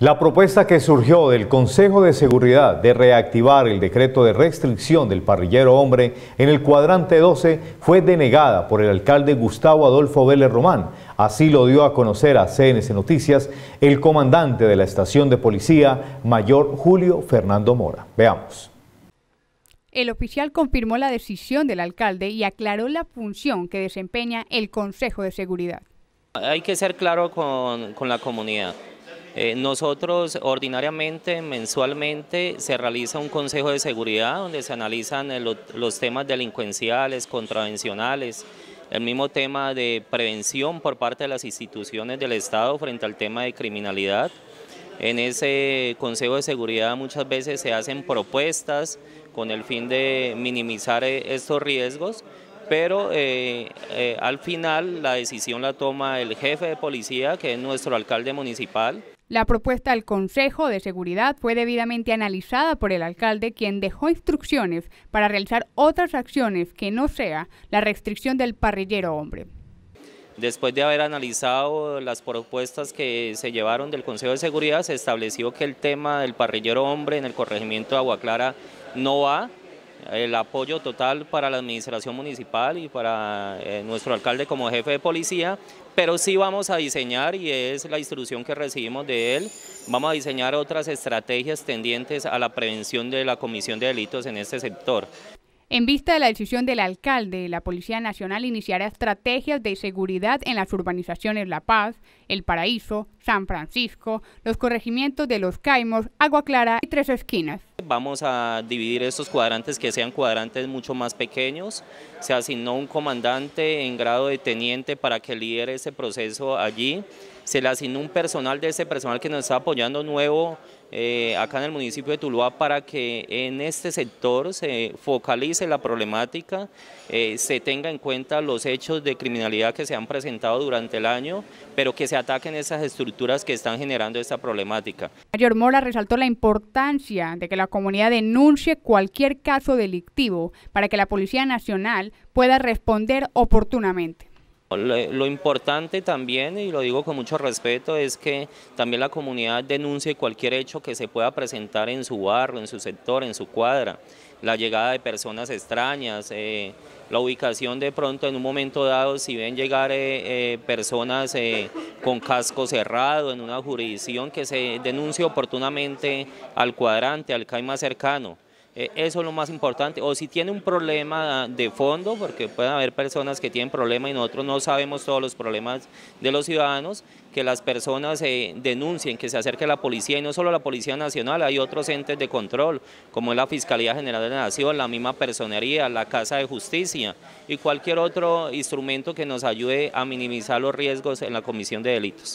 La propuesta que surgió del Consejo de Seguridad de reactivar el decreto de restricción del parrillero hombre en el cuadrante 12 fue denegada por el alcalde Gustavo Adolfo Vélez Román. Así lo dio a conocer a CNC Noticias el comandante de la estación de policía, mayor Julio Fernando Mora. Veamos. El oficial confirmó la decisión del alcalde y aclaró la función que desempeña el Consejo de Seguridad. Hay que ser claro con, con la comunidad. Eh, nosotros ordinariamente, mensualmente, se realiza un consejo de seguridad donde se analizan eh, los temas delincuenciales, contravencionales, el mismo tema de prevención por parte de las instituciones del Estado frente al tema de criminalidad. En ese Consejo de Seguridad muchas veces se hacen propuestas con el fin de minimizar eh, estos riesgos, pero al final la decisión la toma el jefe de policía, que es nuestro alcalde municipal. La propuesta al Consejo de Seguridad fue debidamente analizada por el alcalde, quien dejó instrucciones para realizar otras acciones que no sea la restricción del parrillero hombre. Después de haber analizado las propuestas que se llevaron del Consejo de Seguridad, se estableció que el tema del parrillero hombre en el corregimiento de Agua Clara no va, el apoyo total para la administración municipal y para eh, nuestro alcalde como jefe de policía, pero sí vamos a diseñar, y es la instrucción que recibimos de él, vamos a diseñar otras estrategias tendientes a la prevención de la comisión de delitos en este sector. En vista de la decisión del alcalde, la Policía Nacional iniciará estrategias de seguridad en las urbanizaciones La Paz, El Paraíso, San Francisco, los corregimientos de Los Caimos, Agua Clara y Tres Esquinas vamos a dividir estos cuadrantes que sean cuadrantes mucho más pequeños. Se asignó un comandante en grado de teniente para que lidere ese proceso allí se le asignó un personal de ese personal que nos está apoyando nuevo eh, acá en el municipio de Tuluá para que en este sector se focalice la problemática, eh, se tenga en cuenta los hechos de criminalidad que se han presentado durante el año, pero que se ataquen esas estructuras que están generando esta problemática. Mayor Mora resaltó la importancia de que la comunidad denuncie cualquier caso delictivo para que la Policía Nacional pueda responder oportunamente. Lo importante también, y lo digo con mucho respeto, es que también la comunidad denuncie cualquier hecho que se pueda presentar en su barrio, en su sector, en su cuadra, la llegada de personas extrañas, eh, la ubicación de pronto en un momento dado, si ven llegar eh, eh, personas con casco cerrado en una jurisdicción, que se denuncie oportunamente al cuadrante, al CAI más cercano. Eh, eso es lo más importante. O si tiene un problema de fondo, porque pueden haber personas que tienen problemas y nosotros no sabemos todos los problemas de los ciudadanos, que las personas eh, denuncien, que se acerque a la policía, y no solo a la Policía Nacional, hay otros entes de control, como es la Fiscalía General de la Nación, la misma Personería, la Casa de Justicia y cualquier otro instrumento que nos ayude a minimizar los riesgos en la comisión de delitos.